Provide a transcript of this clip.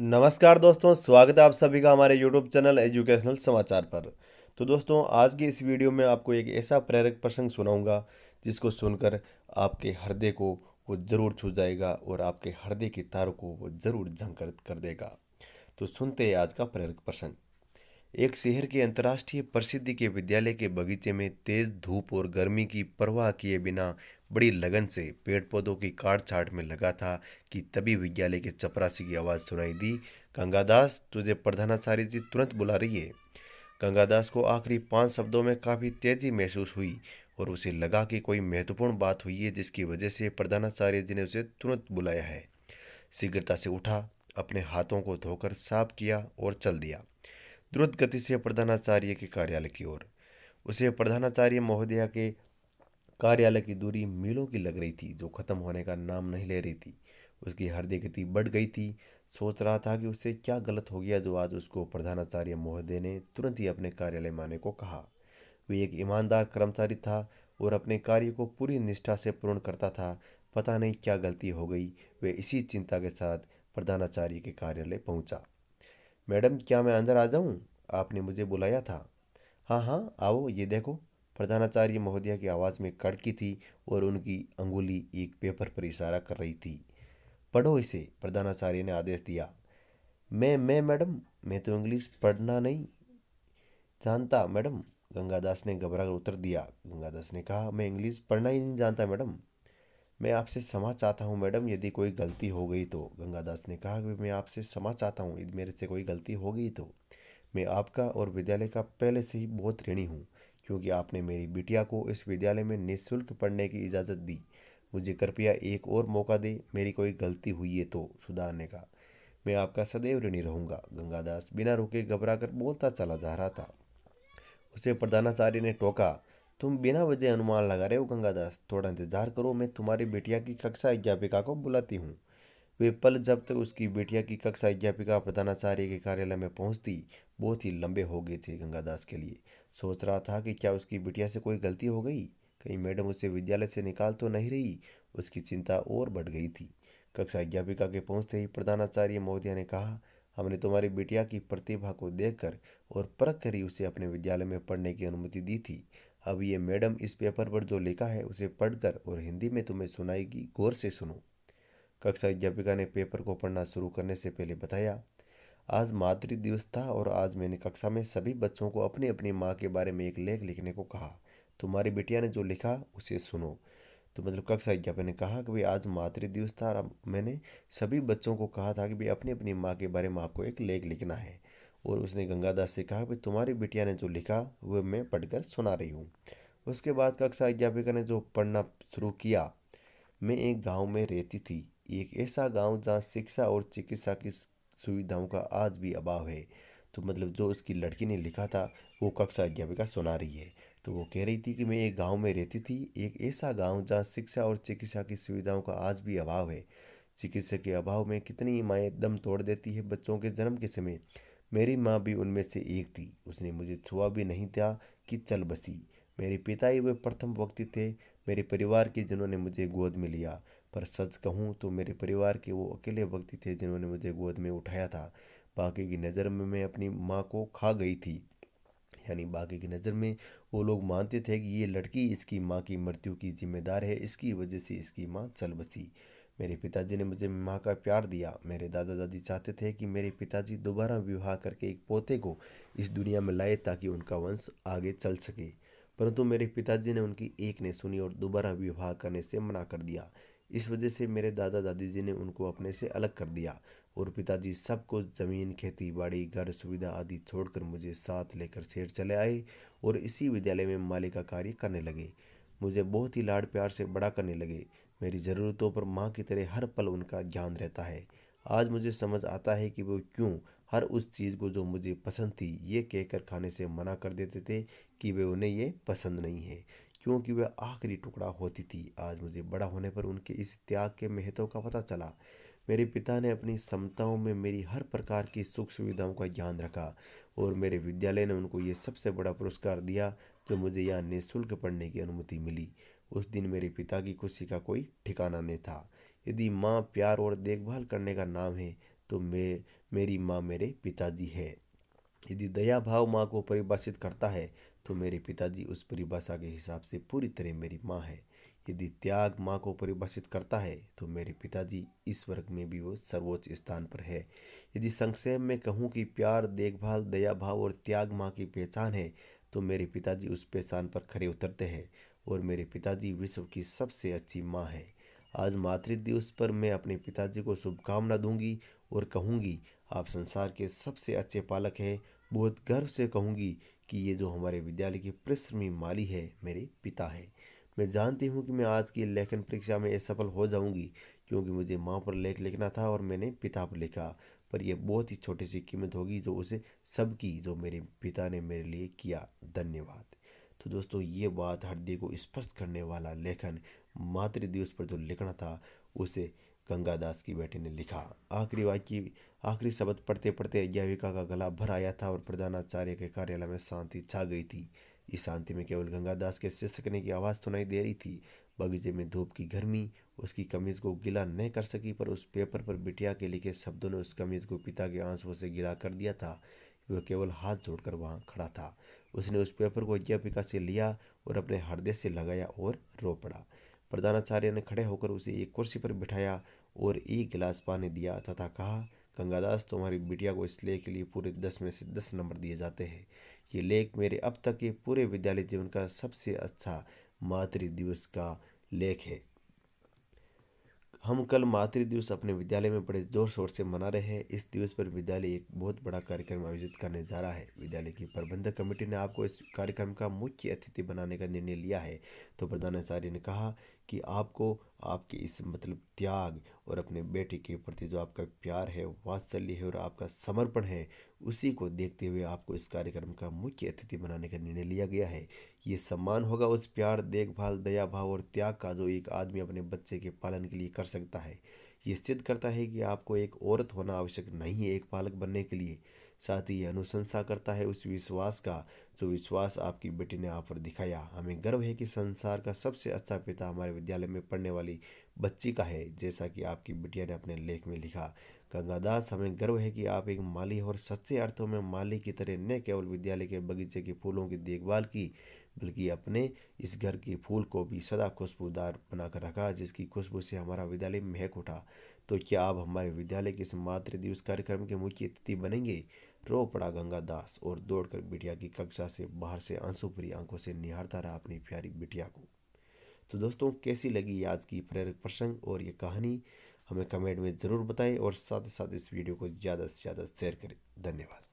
नमस्कार दोस्तों स्वागत है आप सभी का हमारे यूट्यूब चैनल एजुकेशनल समाचार पर तो दोस्तों आज की इस वीडियो में आपको एक ऐसा प्रेरक प्रसंग सुनाऊंगा जिसको सुनकर आपके हृदय को वो ज़रूर छू जाएगा और आपके हृदय के तारों को वो ज़रूर झंकर कर देगा तो सुनते हैं आज का प्रेरक प्रसंग एक शहर के अंतर्राष्ट्रीय प्रसिद्धि के विद्यालय के बगीचे में तेज धूप और गर्मी की परवाह किए बिना बड़ी लगन से पेड़ पौधों की काट छाट में लगा था कि तभी विद्यालय के चपरासी की आवाज़ सुनाई दी गंगादास तुझे प्रधानाचार्य जी तुरंत बुला रही है गंगादास को आखिरी पांच शब्दों में काफ़ी तेज़ी महसूस हुई और उसे लगा कि कोई महत्वपूर्ण बात हुई है जिसकी वजह से प्रधानाचार्य जी ने उसे तुरंत बुलाया है शीघ्रता से उठा अपने हाथों को धोकर साफ किया और चल दिया द्रुत गति से प्रधानाचार्य के कार्यालय की ओर उसे प्रधानाचार्य महोदया के कार्यालय की दूरी मीलों की लग रही थी जो खत्म होने का नाम नहीं ले रही थी उसकी हृदय गति बढ़ गई थी सोच रहा था कि उससे क्या गलत हो गया जो आज उसको प्रधानाचार्य महोदय ने तुरंत ही अपने कार्यालय माने को कहा वे एक ईमानदार कर्मचारी था और अपने कार्य को पूरी निष्ठा से पूर्ण करता था पता नहीं क्या गलती हो गई वे इसी चिंता के साथ प्रधानाचार्य के कार्यालय पहुंचा मैडम क्या मैं अंदर आ जाऊँ आपने मुझे बुलाया था हाँ हाँ आओ ये देखो प्रधानाचार्य महोदया की आवाज़ में कड़की थी और उनकी अंगुली एक पेपर पर इशारा कर रही थी पढ़ो इसे प्रधानाचार्य ने आदेश दिया मैं मैं मैडम मैं तो इंग्लिश पढ़ना नहीं जानता मैडम गंगादास ने घबरा कर उत्तर दिया गंगादास ने कहा मैं इंग्लिश पढ़ना ही नहीं जानता मैडम मैं आपसे क्षमा चाहता हूँ मैडम यदि कोई गलती हो गई तो गंगादास ने कहा कि मैं आपसे क्षमा चाहता हूँ यदि मेरे से कोई गलती हो गई तो मैं आपका और विद्यालय का पहले से ही बहुत ऋणी हूँ क्योंकि आपने मेरी बिटिया को इस विद्यालय में निःशुल्क पढ़ने की इजाज़त दी मुझे कृपया एक और मौका दे मेरी कोई गलती हुई है तो सुधार ने कहा मैं आपका सदैव ऋणी रहूँगा गंगादास बिना रुके घबरा कर बोलता चला जा रहा था उसे प्रधानाचार्य ने टोका तुम बिना वजह अनुमान लगा रहे हो गंगादास थोड़ा इंतजार करो मैं तुम्हारी बेटिया की कक्षा अध्यापिका को बुलाती हूँ वे पल जब तक उसकी बेटिया की कक्षा अध्यापिका प्रधानाचार्य के कार्यालय में पहुंचती बहुत ही लंबे हो गए थे गंगादास के लिए सोच रहा था कि क्या उसकी बेटिया से कोई गलती हो गई कहीं मैडम उसे विद्यालय से निकाल तो नहीं रही उसकी चिंता और बढ़ गई थी कक्षा अध्यापिका के पहुंचते ही प्रधानाचार्य महोदया ने कहा हमने तुम्हारी बिटिया की प्रतिभा को देखकर और परख कर ही उसे अपने विद्यालय में पढ़ने की अनुमति दी थी अब ये मैडम इस पेपर पर जो लिखा है उसे पढ़कर और हिंदी में तुम्हें सुनाएगी गौर से सुनो कक्षा अध्यापिका ने पेपर को पढ़ना शुरू करने से पहले बताया आज मातृ दिवस था और आज मैंने कक्षा में सभी बच्चों को अपनी अपनी माँ के बारे में एक लेख लिखने को कहा तुम्हारी बिटिया ने जो लिखा उसे सुनो तो मतलब कक्षा अध्यापक ने कहा कि भाई आज मातृ दिवस था और मैंने सभी बच्चों को कहा था कि भाई अपनी अपनी माँ के बारे में आपको एक लेख लिखना है और उसने गंगादास से कहा कि तुम्हारी बिटिया ने जो लिखा वह मैं पढ़कर सुना रही हूँ उसके बाद कक्षा अध्यापिका ने जो पढ़ना शुरू किया मैं एक गांव में रहती थी एक ऐसा गांव जहाँ शिक्षा और चिकित्सा की सुविधाओं का आज भी अभाव है तो मतलब जो उसकी लड़की ने लिखा था वो कक्षा अध्यापिका सुना रही है तो वो कह रही थी कि मैं एक गांव में रहती थी एक ऐसा गांव जहाँ शिक्षा और चिकित्सा की सुविधाओं का आज भी अभाव है चिकित्सा के अभाव में कितनी माएँ दम तोड़ देती है बच्चों के जन्म के समय मेरी माँ भी उनमें से एक थी उसने मुझे छुआ भी नहीं था कि चल बसी मेरे पिता ही वे प्रथम व्यक्ति थे मेरे परिवार के जिन्होंने मुझे गोद में लिया पर सच कहूँ तो मेरे परिवार के वो अकेले व्यक्ति थे जिन्होंने मुझे गोद में उठाया था बाकी की नज़र में मैं अपनी माँ को खा गई थी यानी बाकी की नज़र में वो लोग मानते थे कि ये लड़की इसकी माँ की मृत्यु की जिम्मेदार है इसकी वजह से इसकी माँ चल बसी मेरे पिताजी ने मुझे माँ का प्यार दिया मेरे दादा दादी चाहते थे कि मेरे पिताजी दोबारा विवाह करके एक पोते को इस दुनिया में लाए ताकि उनका वंश आगे चल सके परंतु मेरे पिताजी ने उनकी एक ने सुनी और दोबारा विवाह करने से मना कर दिया इस वजह से मेरे दादा दादी जी ने उनको अपने से अलग कर दिया और पिताजी सब ज़मीन खेती बाड़ी घर सुविधा आदि छोड़कर मुझे साथ लेकर शेर चले आए और इसी विद्यालय में मालिका कार्य करने लगे मुझे बहुत ही लाड प्यार से बड़ा करने लगे मेरी ज़रूरतों पर माँ की तरह हर पल उनका ध्यान रहता है आज मुझे समझ आता है कि वो क्यों हर उस चीज़ को जो मुझे पसंद थी ये कहकर खाने से मना कर देते थे कि वे उन्हें ये पसंद नहीं है क्योंकि वह आखिरी टुकड़ा होती थी आज मुझे बड़ा होने पर उनके इस त्याग के महत्व का पता चला मेरे पिता ने अपनी क्षमताओं में मेरी हर प्रकार की सुख सुविधाओं का ध्यान रखा और मेरे विद्यालय ने उनको ये सबसे बड़ा पुरस्कार दिया जो मुझे यहाँ निःशुल्क पढ़ने की अनुमति मिली उस दिन मेरे पिता की खुशी का कोई ठिकाना नहीं था यदि माँ प्यार और देखभाल करने का नाम है तो मे मेरी माँ मेरे पिताजी है यदि दया भाव माँ को परिभाषित करता है तो मेरे पिताजी उस परिभाषा के हिसाब से पूरी तरह मेरी माँ है यदि त्याग माँ को परिभाषित करता है तो मेरे पिताजी इस वर्ग में भी वो सर्वोच्च स्थान पर है यदि संक्षेप में कहूँ कि प्यार देखभाल दया भाव और त्याग माँ की पहचान है तो मेरे पिताजी उस पहचान पर खड़े उतरते हैं और मेरे पिताजी विश्व की सबसे अच्छी माँ है आज मातृ दिवस पर मैं अपने पिताजी को शुभकामना दूंगी और कहूंगी आप संसार के सबसे अच्छे पालक हैं बहुत गर्व से कहूंगी कि ये जो हमारे विद्यालय की परिश्रमी माली है मेरे पिता है मैं जानती हूँ कि मैं आज की लेखन परीक्षा में असफल हो जाऊंगी क्योंकि मुझे माँ पर लेख लिखना था और मैंने पिता पर लिखा पर यह बहुत ही छोटी सी कीमत होगी जो उसे सबकी जो मेरे पिता ने मेरे लिए किया धन्यवाद तो दोस्तों ये बात हृदय को स्पर्श करने वाला लेखन मातृ दिवस पर जो लिखना था उसे गंगादास की बेटे ने लिखा आखिरी वाक्य आखिरी शब्द पढ़ते पढ़ते अज्ञाविका का गला भर आया था और प्रधानाचार्य के कार्यालय में शांति छा गई थी इस शांति में केवल गंगादास के सिसकने की आवाज़ सुनाई दे रही थी बगीचे में धूप की गर्मी उसकी कमीज को गिला नहीं कर सकी पर उस पेपर पर बिटिया के लिखे शब्दों ने उस कमीज को पिता के आंसुओं से गिरा कर दिया था वह केवल हाथ जोड़कर वहाँ खड़ा था उसने उस पेपर को अध्यापिका से लिया और अपने हृदय से लगाया और रो पड़ा प्रधानाचार्य ने खड़े होकर उसे एक कुर्सी पर बिठाया और एक गिलास पानी दिया तथा कहा गंगादास तुम्हारी बिटिया को इस लेख के लिए पूरे दस में से दस नंबर दिए जाते हैं ये लेख मेरे अब तक के पूरे विद्यालय जीवन का सबसे अच्छा मातृ दिवस का लेख है हम कल मातृ दिवस अपने विद्यालय में बड़े जोर शोर से मना रहे हैं इस दिवस पर विद्यालय एक बहुत बड़ा कार्यक्रम आयोजित करने जा रहा है विद्यालय की प्रबंधक कमेटी ने आपको इस कार्यक्रम का मुख्य अतिथि बनाने का निर्णय लिया है तो प्रधानाचार्य ने कहा कि आपको आपके इस मतलब त्याग और अपने बेटे के प्रति जो आपका प्यार है वात्सल्य है और आपका समर्पण है उसी को देखते हुए आपको इस कार्यक्रम का मुख्य अतिथि बनाने का निर्णय लिया गया है ये सम्मान होगा उस प्यार देखभाल दया भाव और त्याग का जो एक आदमी अपने बच्चे के पालन के लिए कर सकता है ये सिद्ध करता है कि आपको एक औरत होना आवश्यक नहीं है एक पालक बनने के लिए साथ ही यह अनुशंसा करता है उस विश्वास का जो विश्वास आपकी बेटी ने आप पर दिखाया हमें गर्व है कि संसार का सबसे अच्छा पिता हमारे विद्यालय में पढ़ने वाली बच्ची का है जैसा कि आपकी बिटिया ने अपने लेख में लिखा गंगादास हमें गर्व है कि आप एक माली और सच्चे अर्थों में माली की तरह न केवल विद्यालय के बगीचे के फूलों की देखभाल की बल्कि अपने इस घर के फूल को भी सदा खुशबूदार बनाकर रखा जिसकी खुशबू से हमारा विद्यालय महक उठा तो क्या आप हमारे विद्यालय के इस मातृ दिवस कार्यक्रम के मुख्य अतिथि बनेंगे रो पड़ा गंगा दास और दौड़कर बिटिया की कक्षा से बाहर से आंसू भरी आंखों से निहारता रहा अपनी प्यारी बिटिया को तो दोस्तों कैसी लगी आज की प्रेरक प्रसंग और ये कहानी हमें कमेंट में ज़रूर बताएं और साथ ही साथ इस वीडियो को ज़्यादा से ज़्यादा शेयर करें धन्यवाद